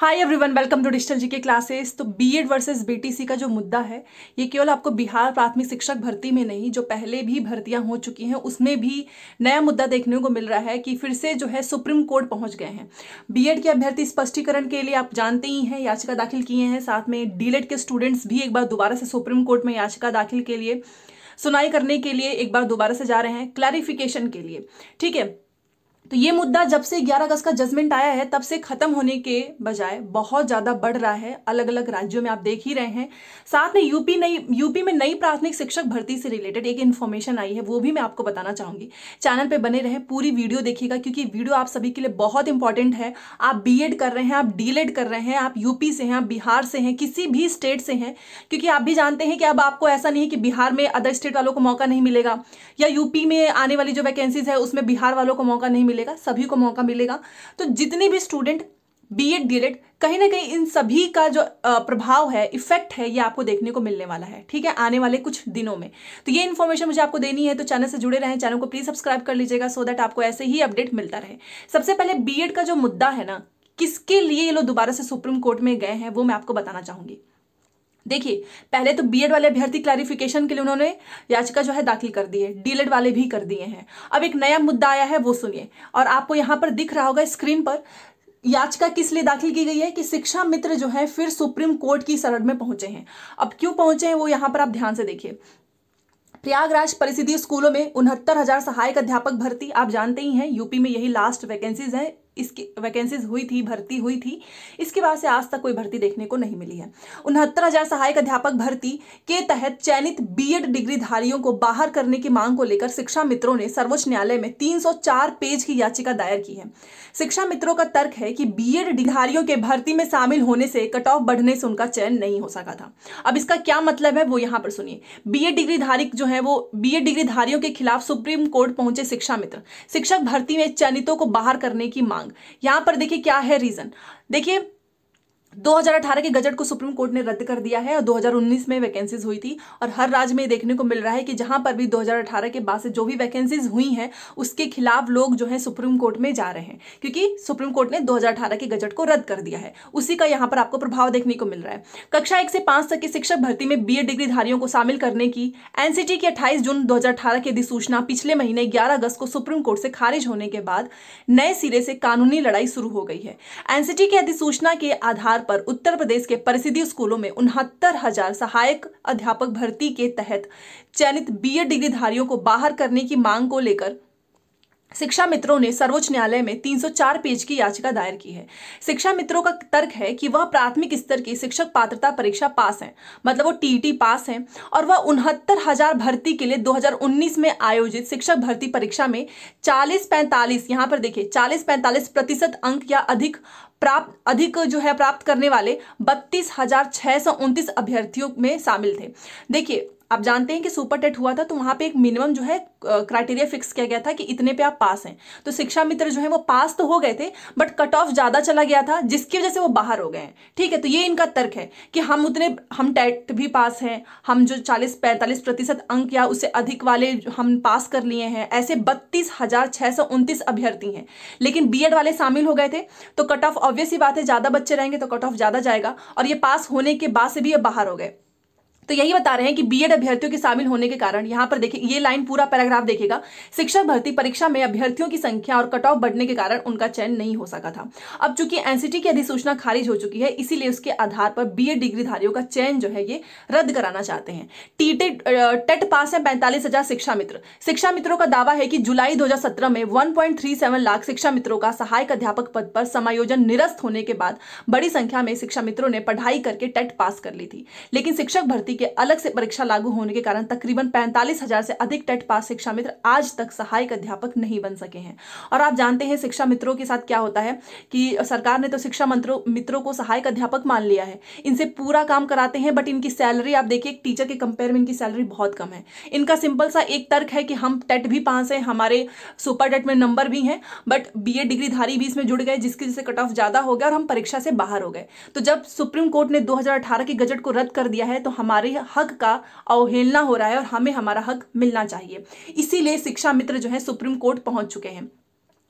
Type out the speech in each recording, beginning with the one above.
hi everyone welcome to digital G K classes तो BEd versus BTC का जो मुद्दा है ये केवल आपको बिहार प्राथमिक शिक्षक भर्ती में नहीं जो पहले भी भर्तियां हो चुकी हैं उसमें भी नया मुद्दा देखने को मिल रहा है कि फिर से जो है सुप्रीम कोर्ट पहुंच गए हैं बीएड के अभ्यर्थी स्पष्टीकरण के लिए आप जानते ही हैं याचिका दाखिल किए हैं साथ में डीलेट e के स्टूडेंट्स भी एक बार दोबारा से सुप्रीम कोर्ट में याचिका दाखिल के लिए सुनाई करने के लिए एक बार दोबारा से जा रहे हैं क्लैरिफिकेशन के लिए ठीक है तो ये मुद्दा जब से 11 अगस्त का जजमेंट आया है तब से खत्म होने के बजाय बहुत ज्यादा बढ़ रहा है अलग अलग राज्यों में आप देख ही रहे हैं साथ में यूपी नई यूपी में नई प्राथमिक शिक्षक भर्ती से रिलेटेड एक इन्फॉर्मेशन आई है वो भी मैं आपको बताना चाहूंगी चैनल पर बने रहे पूरी वीडियो देखिएगा क्योंकि वीडियो आप सभी के लिए बहुत इंपॉर्टेंट है आप बी कर रहे हैं आप डी कर रहे हैं आप यूपी से हैं आप बिहार से हैं किसी भी स्टेट से हैं क्योंकि आप भी जानते हैं कि अब आपको ऐसा नहीं है कि बिहार में अदर स्टेट वालों को मौका नहीं मिलेगा या यूपी में आने वाली जो वैकेंसीज है उसमें बिहार वालों को मौका नहीं मिलेगा मिलेगा सभी को मौका मिलेगा तो जितने भी स्टूडेंट बी एड डी कहीं ना कहीं इन सभी का जो प्रभाव है इफेक्ट है ये आपको देखने को मिलने वाला है ठीक है आने वाले कुछ दिनों में तो ये इन्फॉर्मेशन मुझे आपको देनी है तो चैनल से जुड़े रहें चैनल को प्लीज सब्सक्राइब कर लीजिएगा सो दैट आपको ऐसे ही अपडेट मिलता रहे सबसे पहले बी का जो मुद्दा है ना किसके लिए ये लोग दोबारा से सुप्रीम कोर्ट में गए हैं वो मैं आपको बताना चाहूंगी देखिए पहले तो बीएड वाले अभ्यर्थी क्लैरिफिकेशन के लिए उन्होंने याचिका जो है दाखिल कर दी है डीएलएड वाले भी कर दिए हैं अब एक नया मुद्दा आया है वो सुनिए और आपको यहाँ पर दिख रहा होगा स्क्रीन पर याचिका किस लिए दाखिल की गई है कि शिक्षा मित्र जो है फिर सुप्रीम कोर्ट की सरहद में पहुंचे हैं अब क्यों पहुंचे हैं वो यहाँ पर आप ध्यान से देखिए प्रयागराज परिषदीय स्कूलों में उनहत्तर हजार सहायक अध्यापक भर्ती आप जानते ही हैं यूपी में यही लास्ट वैकेंसीज हैं इसकी वैकेंसीज हुई थी भर्ती हुई थी इसके बाद से आज तक कोई भर्ती देखने को नहीं मिली है उनहत्तर हजार सहायक अध्यापक भर्ती के तहत चयनित बीएड डिग्रीधारियों को बाहर करने की मांग को लेकर शिक्षा मित्रों ने सर्वोच्च न्यायालय में 304 पेज की याचिका दायर की है शिक्षा मित्रों का तर्क है कि बीएड डिग्रीधारियों के भर्ती में शामिल होने से कट ऑफ बढ़ने से उनका चयन नहीं हो सका था अब इसका क्या मतलब है वो यहां पर सुनिए बी एड डिग्रीधारी जो है वो बी बीएड डिग्रीधारियों के खिलाफ सुप्रीम कोर्ट पहुंचे शिक्षा मित्र शिक्षक भर्ती में चयनितों को बाहर करने की मांग मांग यहां पर देखिए क्या है रीजन देखिए 2018 के गजट को सुप्रीम कोर्ट ने रद्द कर दिया है और 2019 में वैकेंसीज हुई थी और हर राज्य में देखने को मिल रहा है कि जहां पर भी 2018 के बाद से जो भी वैकेंसीज हुई हैं उसके खिलाफ लोग जो है सुप्रीम कोर्ट में जा रहे हैं क्योंकि सुप्रीम कोर्ट ने 2018 के गजट को रद्द कर दिया है उसी का यहाँ पर आपको प्रभाव देखने को मिल रहा है कक्षा एक से पांच तक की शिक्षक भर्ती में बी डिग्रीधारियों को शामिल करने की एनसीटी की अट्ठाईस जून दो की अधिसूचना पिछले महीने ग्यारह अगस्त को सुप्रीम कोर्ट से खारिज होने के बाद नए सिरे से कानूनी लड़ाई शुरू हो गई है एनसीटी की अधिसूचना के आधार आधार पर उत्तर प्रदेश के परिषदीय स्कूलों में उनहत्तर हजार सहायक अध्यापक भर्ती के तहत चयनित बीएड डिग्रीधारियों को बाहर करने की मांग को लेकर शिक्षा मित्रों ने सर्वोच्च न्यायालय में 304 पेज की याचिका दायर की है शिक्षा मित्रों का तर्क है कि वह प्राथमिक स्तर की शिक्षक पात्रता परीक्षा पास हैं मतलब वो टीटी पास हैं और वह उनहत्तर हजार भर्ती के लिए 2019 में आयोजित शिक्षक भर्ती परीक्षा में 40-45 यहाँ पर देखिए 40-45 प्रतिशत अंक या अधिक प्राप्त अधिक जो है प्राप्त करने वाले बत्तीस अभ्यर्थियों में शामिल थे देखिए आप जानते हैं कि सुपर टेट हुआ था तो वहाँ पे एक मिनिमम जो है क्राइटेरिया फिक्स किया गया था कि इतने पे आप पास हैं तो शिक्षा मित्र जो है वो पास तो हो गए थे बट कट ऑफ ज़्यादा चला गया था जिसकी वजह से वो बाहर हो गए हैं ठीक है तो ये इनका तर्क है कि हम उतने हम टेट भी पास हैं हम जो चालीस पैंतालीस प्रतिशत अंक या उससे अधिक वाले हम पास कर लिए हैं ऐसे बत्तीस हज़ार छः सौ उनतीस अभ्यर्थी हैं लेकिन बी एड वाले शामिल हो गए थे तो कट ऑफ ऑब्वियसली बात है ज़्यादा बच्चे रहेंगे तो कट ऑफ ज़्यादा जाएगा और ये पास होने के बाद से भी ये बाहर हो गए तो यही बता रहे हैं कि बीएड अभ्यर्थियों के शामिल होने के कारण यहाँ पर देखिए ये लाइन पूरा पैराग्राफ देखेगा शिक्षक भर्ती परीक्षा में अभ्यर्थियों की संख्या और कट ऑफ बढ़ने के कारण उनका चयन नहीं हो सका था अब चूंकि एनसीटी की अधिसूचना खारिज हो चुकी है इसीलिए उसके आधार पर बी डिग्रीधारियों का चयन जो है ये रद्द कराना चाहते हैं टीटेट टेट e पास है पैंतालीस शिक्षा मित्र शिक्षा मित्रों का दावा है कि जुलाई दो में वन लाख शिक्षा मित्रों का सहायक अध्यापक पद पर समायोजन निरस्त होने के बाद बड़ी संख्या में शिक्षा मित्रों ने पढ़ाई करके टेट e पास कर ली थी लेकिन शिक्षक भर्ती के अलग से परीक्षा लागू होने के कारण तकरीबन पैंतालीस हजार से अधिक टेट पास शिक्षा मित्र आज तक सहायक अध्यापक नहीं बन सके हैं और आप जानते हैं शिक्षा मित्रों के साथ क्या होता है कि सरकार ने तो शिक्षा मंत्रों मित्रों को सहायक अध्यापक मान लिया है इनसे पूरा काम कराते हैं बट इनकी सैलरी आप देखिए टीचर के कंपेयर में इनकी सैलरी बहुत कम है इनका सिंपल सा एक तर्क है कि हम टेट भी पास हैं हमारे सुपर टेट में नंबर भी हैं बट बी डिग्री धारी भी इसमें जुड़ गए जिसकी वजह से कट ऑफ ज़्यादा हो गया और हम परीक्षा से बाहर हो गए तो जब सुप्रीम कोर्ट ने अठारह के गजट को रद्द कर दिया है तो हमारे हमारे हक का अवहेलना हो रहा है और हमें हमारा हक मिलना चाहिए इसीलिए शिक्षा मित्र जो है सुप्रीम कोर्ट पहुंच चुके हैं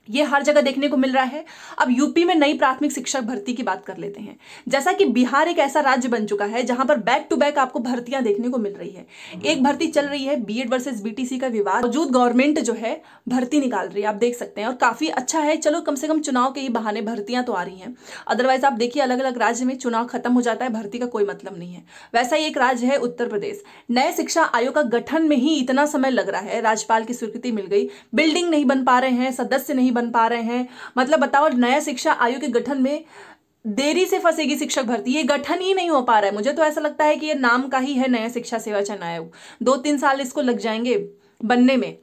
ये हर जगह देखने को मिल रहा है अब यूपी में नई प्राथमिक शिक्षक भर्ती की बात कर लेते हैं जैसा कि बिहार एक ऐसा राज्य बन चुका है जहां पर बैक टू बैक आपको भर्तियां देखने को मिल रही है एक भर्ती चल रही है बीएड वर्सेस बीटीसी का विवाद मौजूद गवर्नमेंट जो है भर्ती निकाल रही है आप देख सकते हैं और काफी अच्छा है चलो कम से कम चुनाव के ही बहाने भर्तियां तो आ रही है अदरवाइज आप देखिए अलग अलग राज्य में चुनाव खत्म हो जाता है भर्ती का कोई मतलब नहीं है वैसा ही एक राज्य है उत्तर प्रदेश नए शिक्षा आयोग का गठन में ही इतना समय लग रहा है राज्यपाल की स्वीकृति मिल गई बिल्डिंग नहीं बन पा रहे हैं सदस्य नहीं बन बन पा रहे हैं मतलब बताओ नया शिक्षा आयोग के गठन में देरी से फंसेगी शिक्षक भर्ती ये गठन ही नहीं हो पा रहा है मुझे तो ऐसा लगता है कि ये नाम का ही है नया शिक्षा सेवा चयन आयोग दो तीन साल इसको लग जाएंगे बनने में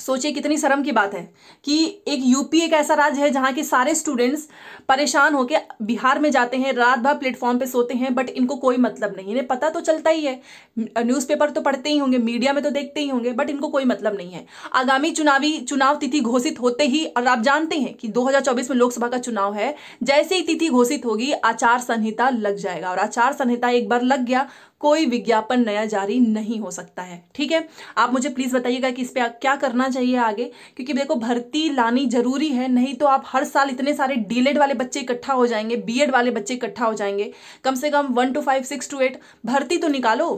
सोचिए कितनी शर्म की बात है कि एक यूपी एक ऐसा राज्य है जहाँ के सारे स्टूडेंट्स परेशान होकर बिहार में जाते हैं रात भर प्लेटफॉर्म पे सोते हैं बट इनको कोई मतलब नहीं इन्हें पता तो चलता ही है न्यूज़पेपर तो पढ़ते ही होंगे मीडिया में तो देखते ही होंगे बट इनको कोई मतलब नहीं है आगामी चुनावी चुनाव तिथि घोषित होते ही और आप जानते हैं कि दो में लोकसभा का चुनाव है जैसे ही तिथि घोषित होगी आचार संहिता लग जाएगा और आचार संहिता एक बार लग गया कोई विज्ञापन नया जारी नहीं हो सकता है ठीक है आप मुझे प्लीज़ बताइएगा कि इस पर क्या करना चाहिए आगे क्योंकि देखो भर्ती लानी जरूरी है नहीं तो आप हर साल इतने सारे डीलेड e वाले बच्चे इकट्ठा हो जाएंगे बीएड वाले बच्चे इकट्ठा हो जाएंगे कम से कम one two five six two eight भर्ती तो निकालो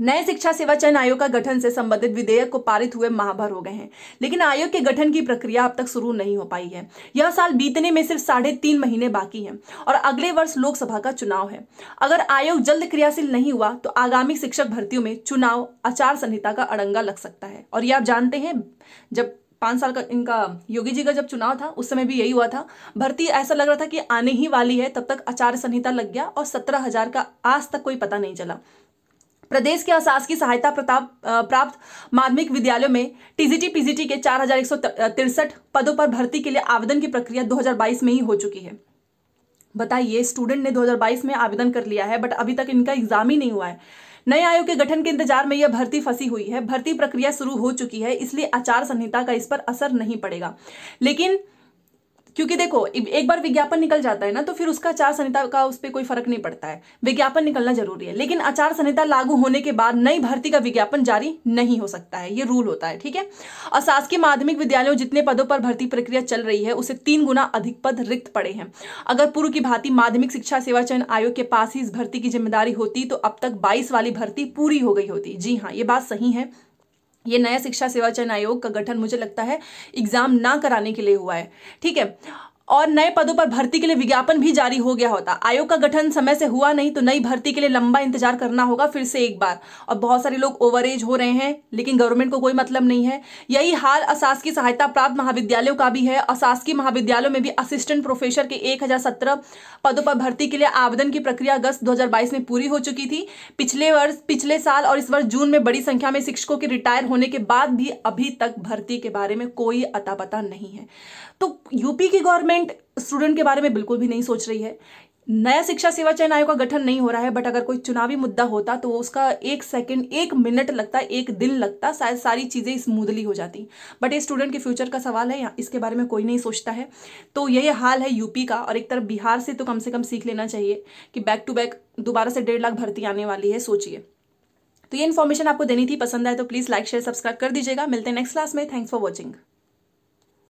नए शिक्षा सेवा चयन आयोग का गठन से संबंधित विधेयक को पारित हुए महाभर हो गए हैं लेकिन आयोग के गठन की प्रक्रिया अब तक शुरू नहीं हो पाई है यह साल बीतने में सिर्फ साढ़े तीन महीने बाकी हैं और अगले वर्ष लोकसभा का चुनाव है अगर आयोग जल्द क्रियाशील नहीं हुआ तो आगामी शिक्षक भर्तियों में चुनाव आचार संहिता का अड़ंगा लग सकता है और ये आप जानते हैं जब पांच साल का इनका योगी जी का जब चुनाव था उस समय भी यही हुआ था भर्ती ऐसा लग रहा था कि आने ही वाली है तब तक आचार संहिता लग गया और सत्रह हजार का आज तक कोई पता नहीं चला प्रदेश के अशासकीय सहायता प्रताप प्राप्त माध्यमिक विद्यालयों में टीजीटी पीजीटी के चार पदों पर भर्ती के लिए आवेदन की प्रक्रिया 2022 में ही हो चुकी है बताइए स्टूडेंट ने 2022 में आवेदन कर लिया है बट अभी तक इनका एग्जाम ही नहीं हुआ है नए आयोग के गठन के इंतजार में यह भर्ती फंसी हुई है भर्ती प्रक्रिया शुरू हो चुकी है इसलिए आचार संहिता का इस पर असर नहीं पड़ेगा लेकिन क्योंकि देखो एक बार विज्ञापन निकल जाता है ना तो फिर उसका आचार संहिता का उस पर कोई फर्क नहीं पड़ता है विज्ञापन निकलना जरूरी है लेकिन आचार संहिता लागू होने के बाद नई भर्ती का विज्ञापन जारी नहीं हो सकता है ये रूल होता है ठीक है और शासकीय माध्यमिक विद्यालयों जितने पदों पर भर्ती प्रक्रिया चल रही है उसे तीन गुना अधिक पद रिक्त पड़े हैं अगर पूर्व की भांति माध्यमिक शिक्षा सेवा चयन आयोग के पास ही इस भर्ती की जिम्मेदारी होती तो अब तक बाईस वाली भर्ती पूरी हो गई होती जी हाँ ये बात सही है ये नया शिक्षा सेवा चयन आयोग का गठन मुझे लगता है एग्ज़ाम ना कराने के लिए हुआ है ठीक है और नए पदों पर भर्ती के लिए विज्ञापन भी जारी हो गया होता आयोग का गठन समय से हुआ नहीं तो नई भर्ती के लिए लंबा इंतजार करना होगा फिर से एक बार और बहुत सारे लोग ओवर एज हो रहे हैं लेकिन गवर्नमेंट को कोई मतलब नहीं है यही हाल अशासकीय सहायता प्राप्त महाविद्यालयों का भी है अशासकीय महाविद्यालयों में भी असिस्टेंट प्रोफेसर के एक पदों पर भर्ती के लिए आवेदन की प्रक्रिया अगस्त दो में पूरी हो चुकी थी पिछले वर्ष पिछले साल और इस वर्ष जून में बड़ी संख्या में शिक्षकों के रिटायर होने के बाद भी अभी तक भर्ती के बारे में कोई अतापता नहीं है तो यूपी की गवर्नमेंट गवर्नमेंट स्टूडेंट के बारे में बिल्कुल भी नहीं सोच रही है नया शिक्षा सेवा चयन आयोग का गठन नहीं हो रहा है बट अगर कोई चुनावी मुद्दा होता तो उसका एक सेकंड एक मिनट लगता एक दिन लगता शायद सारी चीज़ें स्मूदली हो जाती बट ये स्टूडेंट के फ्यूचर का सवाल है इसके बारे में कोई नहीं सोचता है तो यही हाल है यूपी का और एक तरफ बिहार से तो कम से कम सीख लेना चाहिए कि बैक टू बैक दोबारा से डेढ़ लाख भर्ती आने वाली है सोचिए तो ये इन्फॉर्मेशन आपको देनी थी पसंद आए तो प्लीज़ लाइक शेयर सब्सक्राइब कर दीजिएगा मिलते हैं नेक्स्ट क्लास में थैंक्स फॉर वॉचिंग